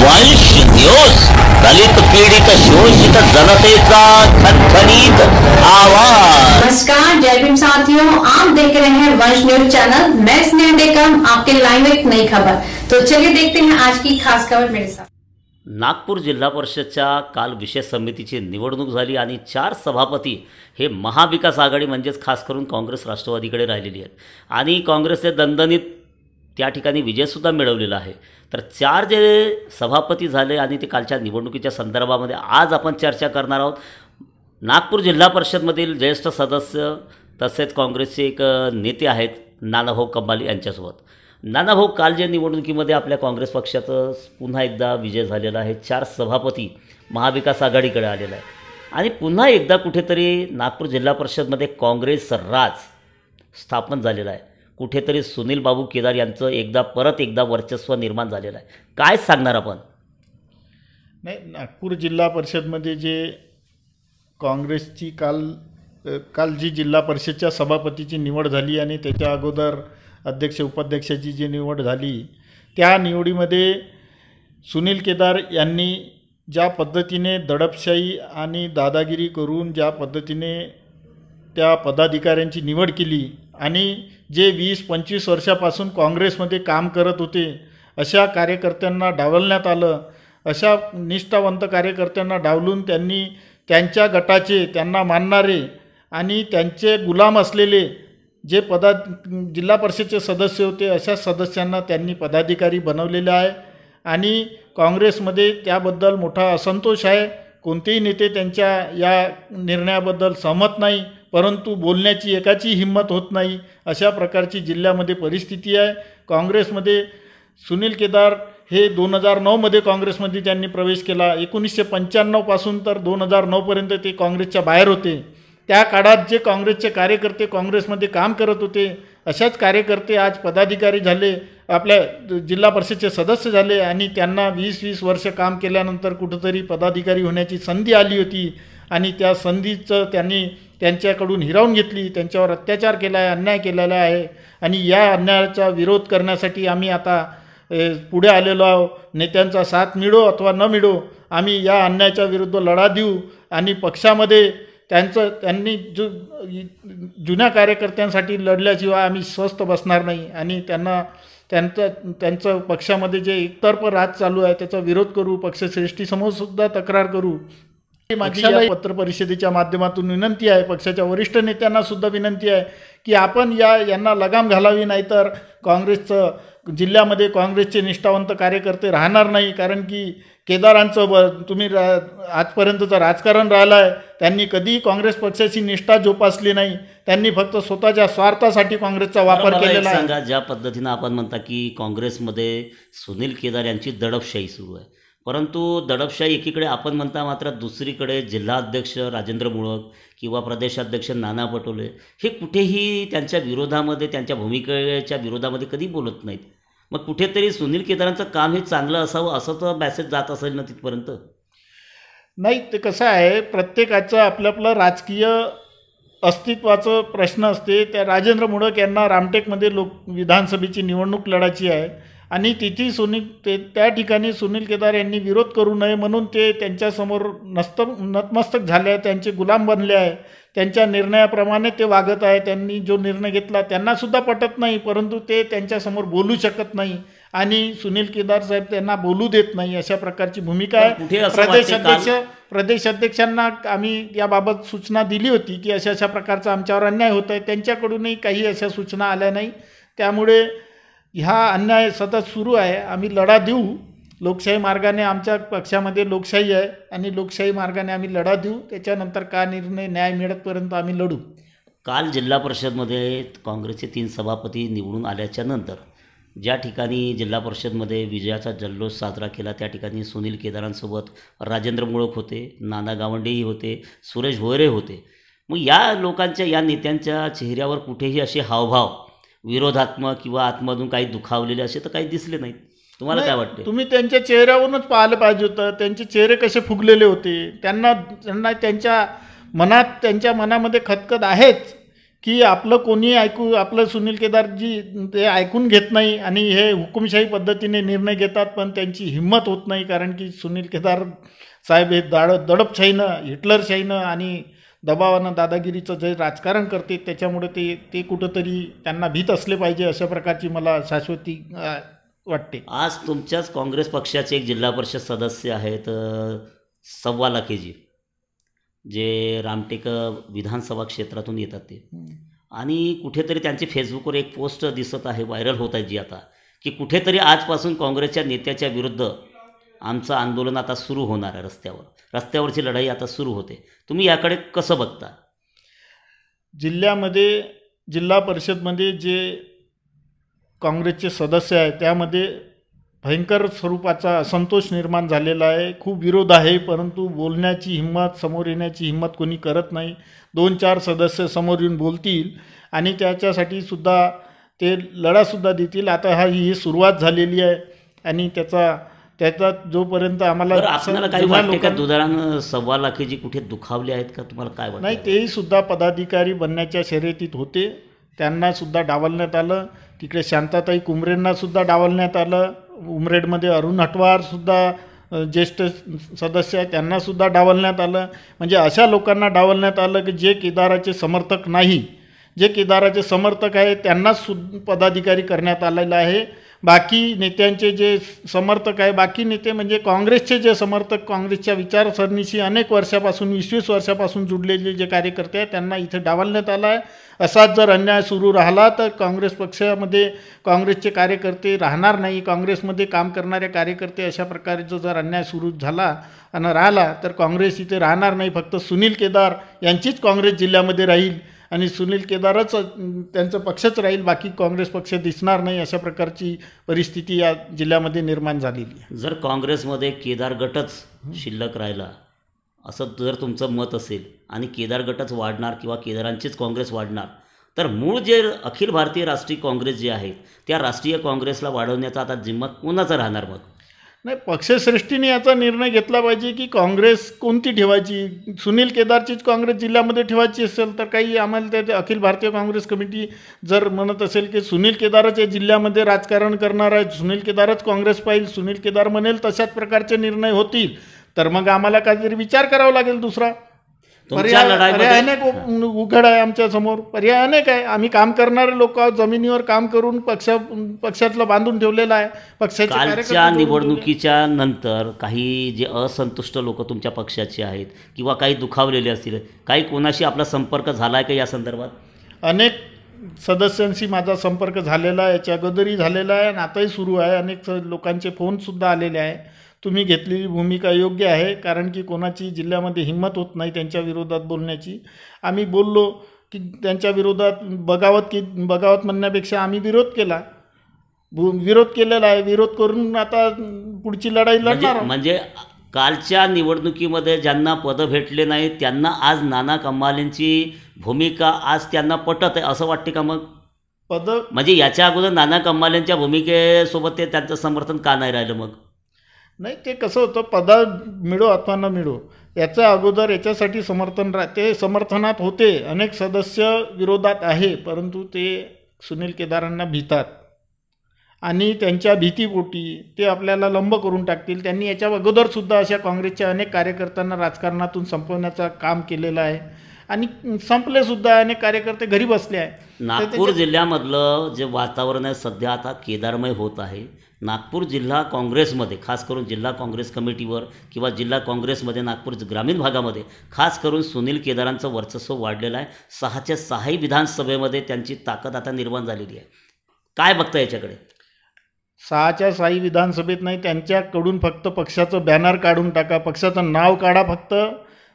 वंश न्यूज दलित पीडित शोषित जनता का खनखनीत आवाज नमस्कार जय भीम साथियों आप देख रहे हैं वंश न्यूज चैनल मैं स्नेह डेकम आपके लाइव एक नई खबर तो चलिए देखते हैं आज की खास खबर मेरे साथ नागपूर जिल्हा परिषदच्या काल विशेष समितीची निवडणूक झाली आणि चार सभापती हे महाविकास आघाडी म्हणजेच खास करून काँग्रेस राष्ट्रवादीकडे राहिलेली आहेत आणि काँग्रेसचे दणदणीत त्या ठिकाणी विजयसुद्धा मिळवलेला आहे तर चार जे सभापती झाले आणि ते कालच्या निवडणुकीच्या संदर्भामध्ये आज आपण चर्चा करणार आहोत नागपूर जिल्हा परिषदमधील ज्येष्ठ सदस्य तसेच काँग्रेसचे एक नेते आहेत नानाभाऊ कंबाली यांच्यासोबत नानाभाऊ काल जे निवडणुकीमध्ये आपल्या काँग्रेस पक्षाचं पुन्हा एकदा विजय झालेला आहे चार सभापती महाविकास आघाडीकडे आलेला आहे आणि पुन्हा एकदा कुठेतरी नागपूर जिल्हा परिषदमध्ये काँग्रेस राज स्थापन झालेला आहे कुठेतरी सुनील बाबू केदार यांचं एकदा परत एकदा वर्चस्व निर्माण झालेलं आहे काय सांगणार आपण नाही नागपूर जिल्हा परिषदमध्ये जे काँग्रेसची काल काल जी जिल्हा परिषदच्या सभापतीची निवड झाली आणि त्याच्या अगोदर अध्यक्ष उपाध्यक्षाची जी निवड झाली त्या निवडीमध्ये सुनील केदार यांनी ज्या पद्धतीने दडपशाही आणि दादागिरी करून ज्या पद्धतीने त्या पदाधिकाऱ्यांची निवड केली आणि जे वीस पंचवीस वर्षापासून काँग्रेसमध्ये काम करत होते अशा कार्यकर्त्यांना डावलण्यात आलं अशा निष्ठावंत कार्यकर्त्यांना डावलून त्यांनी त्यांच्या गटाचे त्यांना मानणारे आणि त्यांचे गुलाम असलेले जे पदा जिल्हा परिषदचे सदस्य होते अशा सदस्यांना त्यांनी पदाधिकारी बनवलेले आहे आणि काँग्रेसमध्ये त्याबद्दल मोठा असंतोष आहे कोणतेही नेते त्यांच्या या निर्णयाबद्दल सहमत नाही परंतु बोलण्याची एकाची हिंमत होत नाही अशा प्रकारची जिल्ह्यामध्ये परिस्थिती आहे काँग्रेसमध्ये सुनील केदार हे दोन हजार नऊमध्ये काँग्रेसमध्ये त्यांनी प्रवेश केला एकोणीसशे पंच्याण्णवपासून तर दोन हजार नऊपर्यंत ते काँग्रेसच्या बाहेर होते त्या काळात जे काँग्रेसचे कार्यकर्ते काँग्रेसमध्ये काम करत होते अशाच कार्यकर्ते आज पदाधिकारी झाले आपल्या जिल्हा परिषदचे सदस्य झाले आणि त्यांना वीस वीस वर्ष काम केल्यानंतर कुठंतरी पदाधिकारी होण्याची संधी आली होती आणि त्या संधीचं त्यांनी त्यांच्याकडून हिरावून घेतली त्यांच्यावर अत्याचार केला आहे अन्याय केलेला आहे आणि या अन्यायाचा विरोध करण्यासाठी आम्ही आता पुढे आलेलो आहो नेत्यांचा साथ मिळो अथवा न मिळो आम्ही या अन्यायाच्या विरुद्ध लढा देऊ आणि पक्षामध्ये त्यांचं त्यांनी जु जुन्या कार्यकर्त्यांसाठी लढल्याशिवाय आम्ही स्वस्थ बसणार नाही आणि त्यांना त्यांचं त्यांचं पक्षामध्ये जे एकतर्फ राज चालू आहे त्याचा विरोध करू पक्षश्रेष्ठीसमोरसुद्धा तक्रार करू माझ्या पत्र परिषदेच्या माध्यमातून विनंती आहे पक्षाच्या वरिष्ठ नेत्यांना सुद्धा विनंती आहे की आपण या यांना लगाम घालावी नाहीतर काँग्रेसचं जिल्ह्यामध्ये काँग्रेसचे निष्ठावंत कार्यकर्ते राहणार नाही कारण की केदारांचं ब तुम्ही रा आजपर्यंतचं राजकारण राहिलं आहे त्यांनी कधीही काँग्रेस पक्षाची निष्ठा जोपासली नाही त्यांनी फक्त स्वतःच्या स्वार्थासाठी काँग्रेसचा वापर केलेला आहे सांगा ज्या पद्धतीनं आपण म्हणता की काँग्रेसमध्ये सुनील केदार यांची दडपशाही सुरू आहे परंतु दडपशाही एकीकडे आपण म्हणता मात्र दुसरीकडे जिल्हाध्यक्ष राजेंद्र मुळक किंवा प्रदेशाध्यक्ष नाना पटोले हे कुठेही त्यांच्या विरोधामध्ये त्यांच्या भूमिकेच्या विरोधामध्ये कधी बोलत नाहीत मग कुठेतरी सुनील केदारांचं काम हे चांगलं असावं असं तर मॅसेज जात असेल ना तिथपर्यंत नाही ते कसं आहे प्रत्येकाचं आपलं आपलं राजकीय अस्तित्वाचं प्रश्न असते त्या राजेंद्र मुळक यांना रामटेकमध्ये लोक विधानसभेची निवडणूक लढायची आहे आणि तिथेही सुनील ते त्या ठिकाणी सुनील केदार यांनी विरोध करू नये म्हणून ते त्यांच्यासमोर नस्त नतमस्तक झाले आहे त्यांचे गुलाम बनले आहे त्यांच्या निर्णयाप्रमाणे ते वागत आहे त्यांनी जो निर्णय घेतला त्यांनासुद्धा पटत नाही परंतु ते त्यांच्यासमोर बोलू शकत नाही आणि सुनील केदार साहेब त्यांना बोलू देत नाही अशा प्रकारची भूमिका आहे प्रदेश अध्यक्ष प्रदेश अध्यक्षांना आम्ही याबाबत सूचना दिली होती की अशा अशा प्रकारचा आमच्यावर अन्याय होत आहे त्यांच्याकडूनही काही अशा सूचना आल्या नाही त्यामुळे हा अन्याय सतत सुरू आहे आम्ही लढा देऊ लोकशाही मार्गाने आमच्या पक्षामध्ये लोकशाही आहे आणि लोकशाही मार्गाने आम्ही लढा देऊ त्याच्यानंतर का निर्णय न्याय मिळतपर्यंत आम्ही लढू काल जिल्हा परिषदमध्ये काँग्रेसचे तीन सभापती निवडून आल्याच्या नंतर ज्या ठिकाणी जिल्हा परिषदमध्ये विजयाचा जल्लोष साजरा केला त्या ठिकाणी सुनील केदारांसोबत राजेंद्र मुळक होते नाना गावंडेही होते सुरेश भोयरे होते मग या लोकांच्या या नेत्यांच्या चेहऱ्यावर कुठेही असे हावभाव विरोधात्मक किंवा आतमधून काही दुखावलेले असे तर काही दिसले नाहीत तुम्हाला काय वाटतं तुम्ही त्यांच्या चेहऱ्यावरूनच पाहिलं पाहिजे होतं त्यांचे चेहरे कसे फुगलेले होते त्यांना त्यांना त्यांच्या मनात त्यांच्या मनामध्ये खतखत आहेच की आपलं कोणी ऐकू आपलं सुनील केदारजी ते ऐकून घेत नाही आणि हे हुकुमशाही पद्धतीने निर्णय घेतात पण त्यांची हिंमत होत नाही कारण की सुनील केदार साहेब हे दाड दडपशाहीनं हिटलरशाहीनं आणि दबावानं दादागिरीचं जे राजकारण करते त्याच्यामुळे ते ते कुठंतरी त्यांना भीत असले पाहिजे अशा प्रकारची मला शाश्वती वाटते आज तुमच्याच काँग्रेस पक्षाचे एक जिल्हा परिषद सदस्य आहेत सव्वा लाखेजी जे रामटेक विधानसभा क्षेत्रातून येतात ते आणि कुठेतरी त्यांचे फेसबुकवर एक पोस्ट दिसत आहे व्हायरल होत आहे जी आता की कुठेतरी आजपासून काँग्रेसच्या नेत्याच्या विरुद्ध आमचं आंदोलन आता सुरू होणार आहे रस्त्यावर रस्त्यावरची लढाई आता सुरू होते तुम्ही याकडे कसं बघता जिल्ह्यामध्ये जिल्हा परिषदमध्ये जे काँग्रेसचे सदस्य आहे त्यामध्ये भयंकर स्वरूपाचा असंतोष निर्माण झालेला आहे खूप विरोध आहे परंतु बोलण्याची हिंमत समोर येण्याची हिंमत कोणी करत नाही दोन चार सदस्य समोर येऊन बोलतील आणि त्याच्यासाठी सुद्धा ते लढासुद्धा देतील आता हा ही सुरुवात झालेली आहे आणि त्याचा त्याच्यात जोपर्यंत आम्हाला सव्वा लाखे जी कुठे दुखावले आहेत का तुम्हाला काय नाही तेही सुद्धा पदाधिकारी बनण्याच्या शर्यतीत होते त्यांना सुद्धा डावलण्यात आलं तिकडे शांताताई कुमरेंना सुद्धा डावलण्यात आलं उमरेडमध्ये अरुण हटवार सुद्धा ज्येष्ठ सदस्य आहे त्यांना सुद्धा डावलण्यात आलं म्हणजे अशा लोकांना डावलण्यात आलं की जे केदाराचे समर्थक नाही जे केदाराचे समर्थक आहे त्यांनाच सु पदाधिकारी करण्यात आलेला आहे बाकी नेत्यांचे जे समर्थक आहे बाकी नेते म्हणजे काँग्रेसचे जे समर्थक काँग्रेसच्या विचारसरणीशी अनेक वर्षापासून वीस वीस वर्षापासून जुडलेले जे कार्यकर्ते आहेत त्यांना इथे डावलण्यात आला आहे असाच जर अन्याय सुरू राहिला तर काँग्रेस पक्षामध्ये काँग्रेसचे कार्यकर्ते राहणार नाही काँग्रेसमध्ये काम करणारे कार्यकर्ते अशा प्रकारे जो जर अन्याय सुरू झाला आणि राहिला तर काँग्रेस इथे राहणार नाही फक्त सुनील केदार यांचीच काँग्रेस जिल्ह्यामध्ये राहील आणि सुनील केदारच त्यांचं पक्षच राहील बाकी काँग्रेस पक्ष दिसणार नाही अशा प्रकारची परिस्थिती या जिल्ह्यामध्ये निर्माण झालेली आहे जर काँग्रेसमध्ये केदार गटच शिल्लक राहिला असं जर तुमचं मत असेल आणि केदार गटच वाढणार किंवा केदारांचीच काँग्रेस वाढणार तर मूळ जे अखिल भारतीय राष्ट्रीय काँग्रेस जे आहे त्या राष्ट्रीय काँग्रेसला वाढवण्याचा आता जिम्मा कोणाचा राहणार मग नाही पक्षश्रेष्ठीने याचा निर्णय घेतला पाहिजे की काँग्रेस कोणती ठेवायची सुनील केदारचीच काँग्रेस जिल्ह्यामध्ये ठेवायची असेल तर काही आम्हाला त्या अखिल भारतीय काँग्रेस कमिटी जर म्हणत असेल की सुनील केदारच या जिल्ह्यामध्ये राजकारण करणार आहे सुनील केदारच काँग्रेस पाहिजे सुनील केदार म्हणेल तशाच प्रकारचे निर्णय होतील तर मग आम्हाला काहीतरी विचार करावा लागेल दुसरा पर्याय अनेक उघड आहे आमच्या समोर पर्याय अनेक आहे आम्ही काम करणारे लोक जमिनीवर काम करून पक्ष पक्षातलं बांधून ठेवलेलं आहे पक्षाच्या निवडणुकीच्या नंतर काही जे असंतुष्ट लोक तुमच्या पक्षाचे आहेत किंवा काही दुखावलेले असतील काही कोणाशी आपला संपर्क झाला आहे का या संदर्भात अनेक सदस्यांशी माझा संपर्क झालेला आहे याच्या अगोदरही झालेला आहे आणि आताही सुरू आहे अनेक लोकांचे फोनसुद्धा आलेले आहे तुम्ही घेतलेली भूमिका योग्य आहे कारण की कोणाची जिल्ह्यामध्ये हिंमत होत नाही त्यांच्या विरोधात बोलण्याची आम्ही बोललो की त्यांच्या विरोधात बगावत की बगावत म्हणण्यापेक्षा आम्ही विरोध केला विरोध केलेला आहे विरोध करून आता पुढची लढाई म्हणजे लढणार म्हणजे कालच्या निवडणुकीमध्ये ज्यांना पदं भेटले नाही त्यांना आज नाना कमालेंची भूमिका आज त्यांना पटत आहे असं वाटते का मग पद म्हणजे याच्या अगोदर नाना कमालेंच्या भूमिकेसोबत ते त्यांचं समर्थन का नाही राहिलं मग नाही ते कसं होतं पदा मिळो अथवा आत्मांना मिळो याच्या अगोदर याच्यासाठी समर्थन रा ते समर्थनात होते अनेक सदस्य विरोधात आहे परंतु ते सुनील केदारांना भीतात आणि त्यांच्या भीतीपोटी ते आपल्याला लंब करून टाकतील त्यांनी याच्या अगोदरसुद्धा अशा काँग्रेसच्या अनेक कार्यकर्त्यांना राजकारणातून संपवण्याचं काम केलेलं आहे आणि संपलेसुद्धा अनेक कार्यकर्ते घरी बसले आहे नागपूर जिल्ह्यामधलं जे वातावरण आहे सध्या आता केदारमय होत आहे नागपूर जिल्हा काँग्रेसमध्ये खास करून जिल्हा काँग्रेस कमिटीवर किंवा जिल्हा काँग्रेसमध्ये नागपूर ग्रामीण भागामध्ये खास करून सुनील केदारांचं वर्चस्व वाढलेलं आहे सहाच्या सहाही विधानसभेमध्ये त्यांची ताकद आता निर्माण झालेली आहे काय बघता याच्याकडे सहाच्या साई विधानसभेत नाही त्यांच्याकडून फक्त पक्षाचं बॅनर काढून टाका पक्षाचं नाव काढा फक्त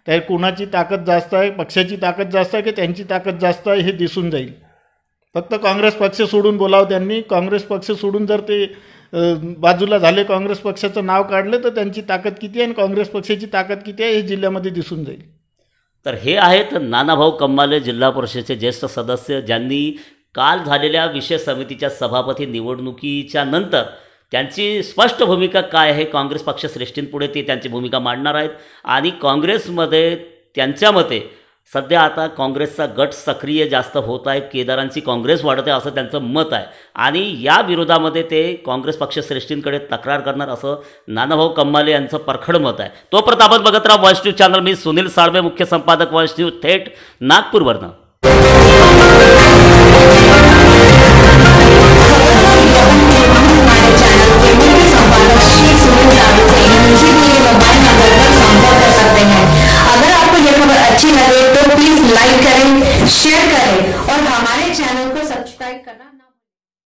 त्या कोणाची ताकद जास्त आहे पक्षाची ताकद जास्त आहे की त्यांची ताकद जास्त आहे हे दिसून जाईल फक्त काँग्रेस पक्ष सोडून बोलावं त्यांनी काँग्रेस पक्ष सोडून जर ते बाजूला झाले काँग्रेस पक्षाचं नाव काढलं तर त्यांची ताकद किती आहे आणि काँग्रेस पक्षाची ताकद किती आहे हे जिल्ह्यामध्ये दिसून जाईल तर हे आहेत नानाभाऊ कम्माले जिल्हा परिषदेचे ज्येष्ठ सदस्य ज्यांनी काल झालेल्या विशेष समितीच्या सभापती निवडणुकीच्या नंतर त्यांची स्पष्ट भूमिका काय आहे काँग्रेस पक्षश्रेष्ठींपुढे ते त्यांची भूमिका मांडणार आहेत आणि काँग्रेसमध्ये त्यांच्या मते सध्या आता काँग्रेसचा गट सक्रिय जास्त होत आहे केदारांची काँग्रेस वाढत आहे असं त्यांचं मत आहे आणि या विरोधामध्ये ते काँग्रेस पक्षश्रेष्ठींकडे तक्रार करणार असं नानाभाऊ कम्माले यांचं परखड मत आहे तो प्रतापत बघत वॉइस न्यूज चॅनल मी सुनील साळवे मुख्य संपादक वॉइस न्यूज थेट नागपूरवरनं लाइक करें शेयर करें और हमारे चैनल को सब्सक्राइब करना